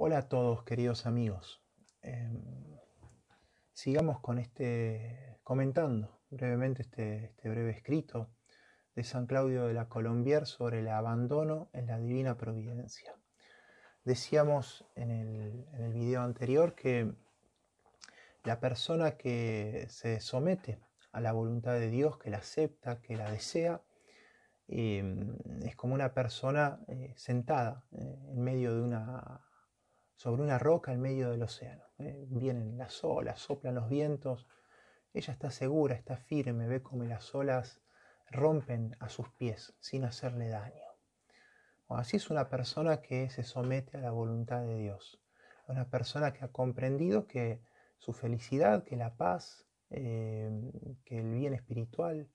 Hola a todos, queridos amigos. Em, sigamos con este, comentando brevemente este, este, breve escrito de San Claudio de la Colombier sobre el abandono en la divina providencia. Decíamos en el, video anterior que la persona que se somete a la voluntad de Dios, que la acepta, que la desea, em, es como una persona eh, sentada eh, en medio de una sobre una roca en medio del océano. ¿eh? Vienen las olas, soplan los vientos. Ella está segura, está firme, ve como las olas rompen a sus pies sin hacerle daño. así es una persona que se somete a la voluntad de Dios. Una persona que ha comprendido que su felicidad, que la paz, eh, que el bien espiritual,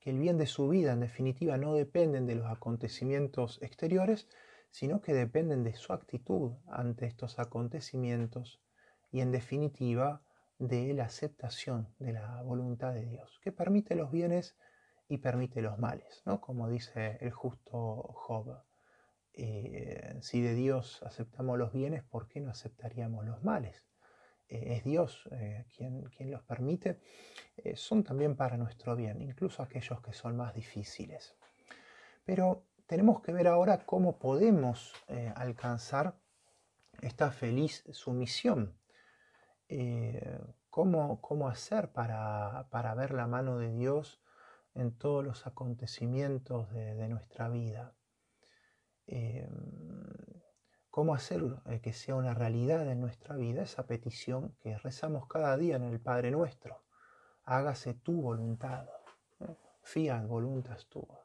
que el bien de su vida en definitiva no dependen de los acontecimientos exteriores, sino que dependen de su actitud ante estos acontecimientos y en definitiva de la aceptación de la voluntad de Dios, que permite los bienes y permite los males, ¿no? como dice el justo Job. Eh, si de Dios aceptamos los bienes, ¿por qué no aceptaríamos los males? Eh, es Dios eh, quien, quien, los permite. son también para nuestro bien, incluso aquellos que son más difíciles. Pero tenemos que ver ahora cómo podemos eh, alcanzar esta feliz sumisión. Eh, cómo, hacer para, ver la mano de Dios en todos los acontecimientos de, nuestra vida. Eh, cómo hacer que sea una realidad en nuestra vida esa petición que rezamos cada día en el Padre Nuestro. Hágase tu voluntad. en voluntas tuas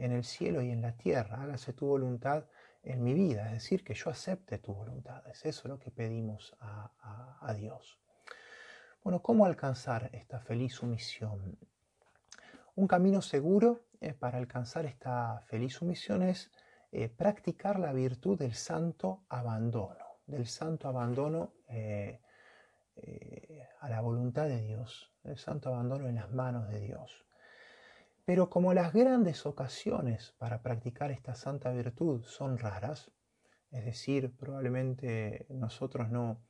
en el cielo y en la tierra, hágase tu voluntad en mi vida, es decir, que yo acepte tu voluntad, es eso lo que pedimos a, Dios. Bueno, ¿cómo alcanzar esta feliz sumisión? Un camino seguro eh, para alcanzar esta feliz sumisión es eh, practicar la virtud del santo abandono, del santo abandono eh, a la voluntad de Dios, del santo abandono en las manos de Dios. Pero como las grandes ocasiones para practicar esta santa virtud son raras, es decir, probablemente nosotros no,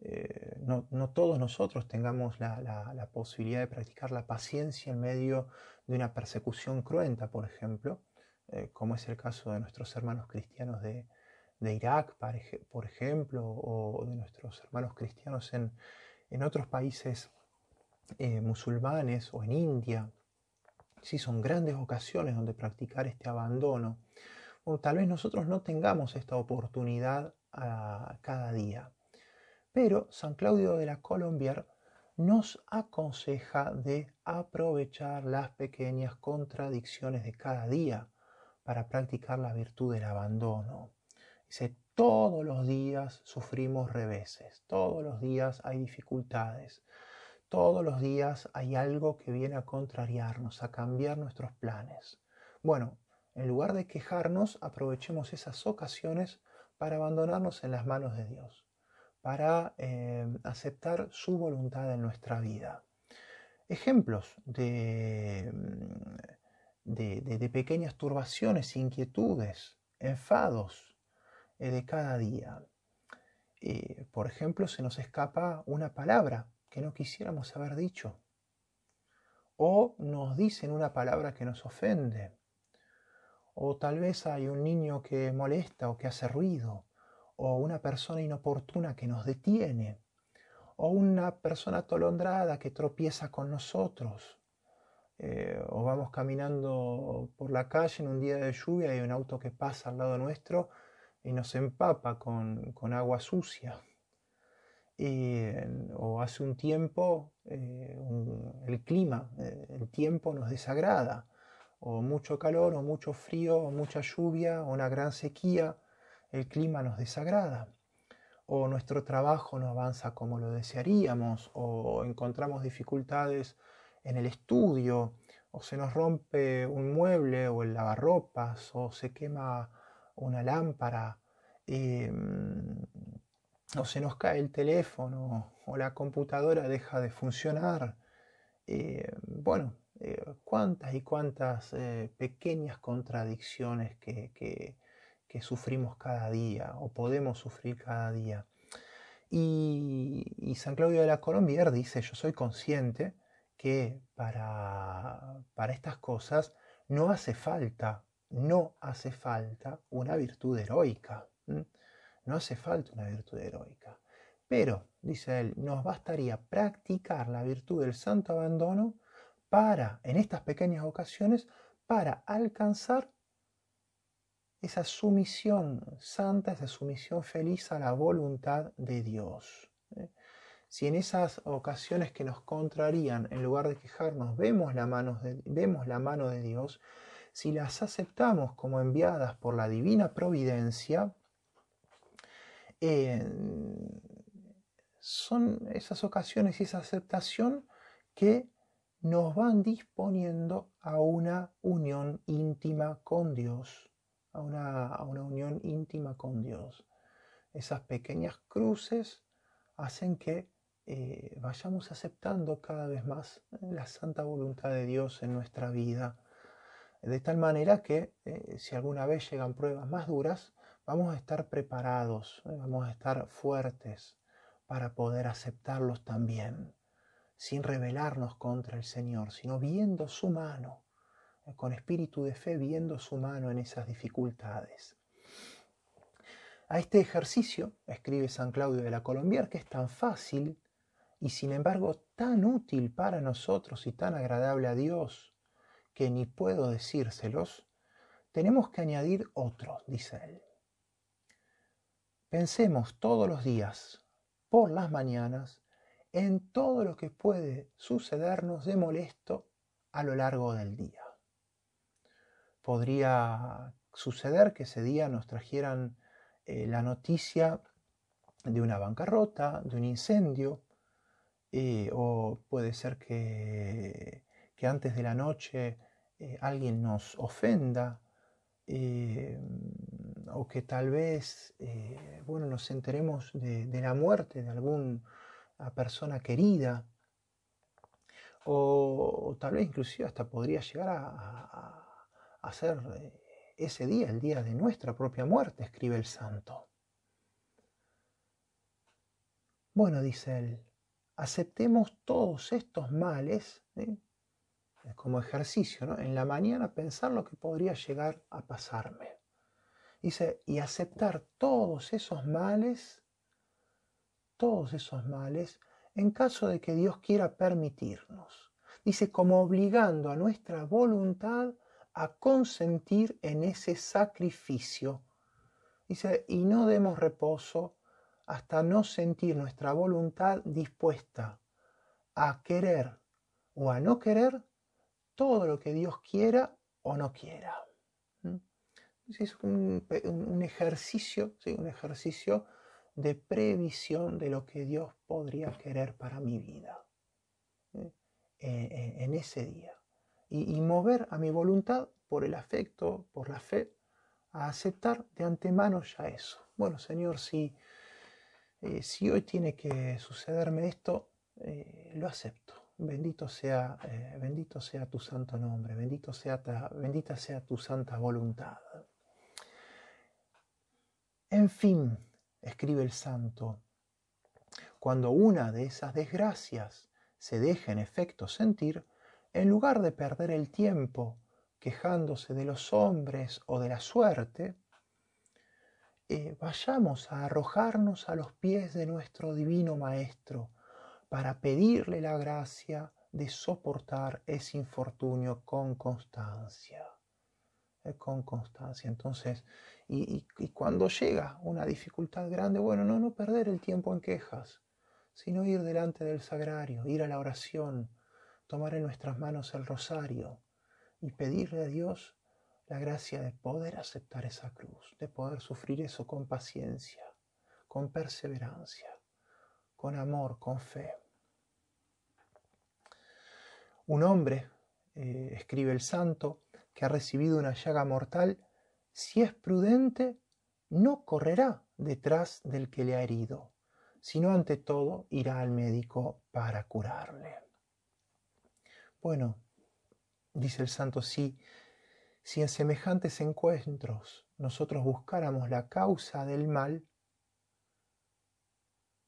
eh, no, todos nosotros tengamos la, posibilidad de practicar la paciencia en medio de una persecución cruenta, por ejemplo, eh, como es el caso de nuestros hermanos cristianos de, Irak, por ejemplo, o de nuestros hermanos cristianos en, otros países eh, musulmanes o en India, Sí, son grandes ocasiones donde practicar este abandono. O tal vez nosotros no tengamos esta oportunidad a ah, cada día. Pero San Claudio de la Colombier nos aconseja de aprovechar las pequeñas contradicciones de cada día para practicar la virtud del abandono. Dice, todos los días sufrimos reveses, todos los días hay dificultades, todos los días hay algo que viene a contrariarnos, a cambiar nuestros planes. Bueno, en lugar de quejarnos, aprovechemos esas ocasiones para abandonarnos en las manos de Dios, para eh, aceptar su voluntad en nuestra vida. Ejemplos de, mm, de, pequeñas turbaciones, inquietudes, enfados eh, de cada día. Eh, por ejemplo, se nos escapa una palabra que no quisiéramos haber dicho. O nos dicen una palabra que nos ofende. O tal vez hay un niño que molesta o que hace ruido. O una persona inoportuna que nos detiene. O una persona atolondrada que tropieza con nosotros. Eh, o vamos caminando por la calle en un día de lluvia y hay un auto que pasa al lado nuestro y nos empapa con agua sucia. Eh, o hace un tiempo eh, el clima, eh, el tiempo nos desagrada, o mucho calor, o mucho frío, o mucha lluvia, o una gran sequía, el clima nos desagrada, o nuestro trabajo no avanza como lo desearíamos, o encontramos dificultades en el estudio, o se nos rompe un mueble o el lavarropas, o se quema una lámpara o se nos cae el teléfono o la computadora deja de funcionar. Eh, bueno, eh, cuántas y cuántas eh, pequeñas contradicciones que, que, sufrimos cada día o podemos sufrir cada día. Y, San Claudio de la Colombier dice, yo soy consciente que para, para estas cosas no hace falta, no hace falta una virtud heroica. No hace falta una virtud heroica. Pero, dice él, nos bastaría practicar la virtud del santo abandono para, en estas pequeñas ocasiones, para alcanzar esa sumisión santa, esa sumisión feliz a la voluntad de Dios. ¿eh? Si en esas ocasiones que nos contrarían, en lugar de quejarnos, vemos la mano de Dios, si las aceptamos como enviadas por la divina providencia, son esas ocasiones y esa aceptación que nos van disponiendo a una unión íntima con Dios, a una, unión íntima con Dios. Esas pequeñas cruces hacen que eh, vayamos aceptando cada vez más la santa voluntad de Dios en nuestra vida. De tal manera que eh, si alguna vez llegan pruebas más duras, vamos a estar preparados, eh, vamos a estar fuertes para poder aceptarlos también, sin rebelarnos contra el Señor, sino viendo su mano, eh, con espíritu de fe, viendo su mano en esas dificultades. A este ejercicio, escribe San Claudio de la Colombia, que es tan fácil y sin embargo tan útil para nosotros y tan agradable a Dios, que ni puedo decírselos, tenemos que añadir otro, dice él. Pensemos todos los días, por las mañanas, en todo lo que puede sucedernos de molesto a lo largo del día. Podría suceder que ese día nos trajeran eh, la noticia de una bancarrota, de un incendio, eh, o puede ser que, que, antes de la noche eh, alguien nos ofenda, eh, o que tal vez eh, bueno, nos enteremos de, la muerte de alguna persona querida, o, tal vez inclusive hasta podría llegar a, ser eh, ese día, el día de nuestra propia muerte, escribe el santo. Bueno, dice él, aceptemos todos estos males, como ejercicio, ¿no? en la mañana pensar lo que podría llegar a pasarme. Dice, y aceptar todos esos males, todos esos males, en caso de que Dios quiera permitirnos. Dice, como obligando a nuestra voluntad a consentir en ese sacrificio. Dice, y no demos reposo hasta no sentir nuestra voluntad dispuesta a querer o a no querer todo lo que Dios quiera o no quiera. Es un, ejercicio, ¿sí? un ejercicio de previsión de lo que Dios podría querer para mi vida e, e, en, ese día. Y, mover a mi voluntad por el afecto, por la fe, a aceptar de antemano ya eso. Bueno, Señor, si, eh, si hoy tiene que sucederme esto, eh, lo acepto bendito sea, eh, bendito sea tu santo nombre, bendito sea bendita sea tu santa voluntad. En fin, escribe el santo, cuando una de esas desgracias se deja en efecto sentir, en lugar de perder el tiempo quejándose de los hombres o de la suerte, eh, vayamos a arrojarnos a los pies de nuestro divino Maestro, para pedirle la gracia de soportar ese infortunio con constancia. Eh, con constancia. Entonces, y, cuando llega una dificultad grande, bueno, no, no perder el tiempo en quejas, sino ir delante del sagrario, ir a la oración, tomar en nuestras manos el rosario y pedirle a Dios la gracia de poder aceptar esa cruz, de poder sufrir eso con paciencia, con perseverancia con amor, con fe. Un hombre, eh, escribe el santo, que ha recibido una llaga mortal, si es prudente, no correrá detrás del que le ha herido, sino ante todo irá al médico para curarle. Bueno, dice el santo, sí, si en semejantes encuentros nosotros buscáramos la causa del mal,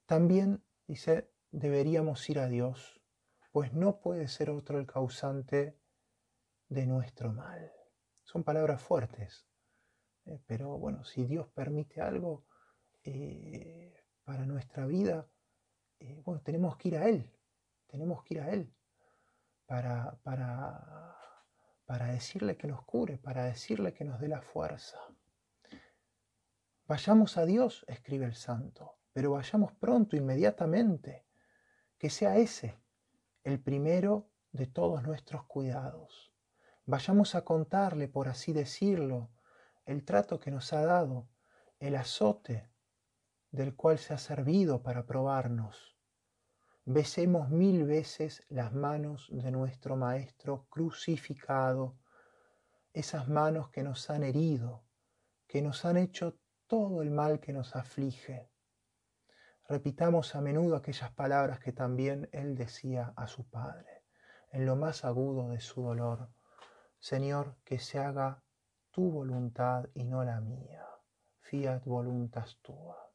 también, dice, deberíamos ir a Dios, pues no puede ser otro el causante de nuestro mal. Son palabras fuertes, eh, pero bueno, si Dios permite algo eh, para nuestra vida, eh, bueno, tenemos que ir a Él, tenemos que ir a Él para, para, para decirle que nos cure, para decirle que nos dé la fuerza. Vayamos a Dios, escribe el santo pero vayamos pronto, inmediatamente. Que sea ese el primero de todos nuestros cuidados. Vayamos a contarle, por así decirlo, el trato que nos ha dado, el azote del cual se ha servido para probarnos. Besemos mil veces las manos de nuestro Maestro crucificado, esas manos que nos han herido, que nos han hecho todo el mal que nos aflige. Repitamos a menudo aquellas palabras que también Él decía a su Padre, en lo más agudo de su dolor. Señor, que se haga tu voluntad y no la mía. Fiat voluntas tuas.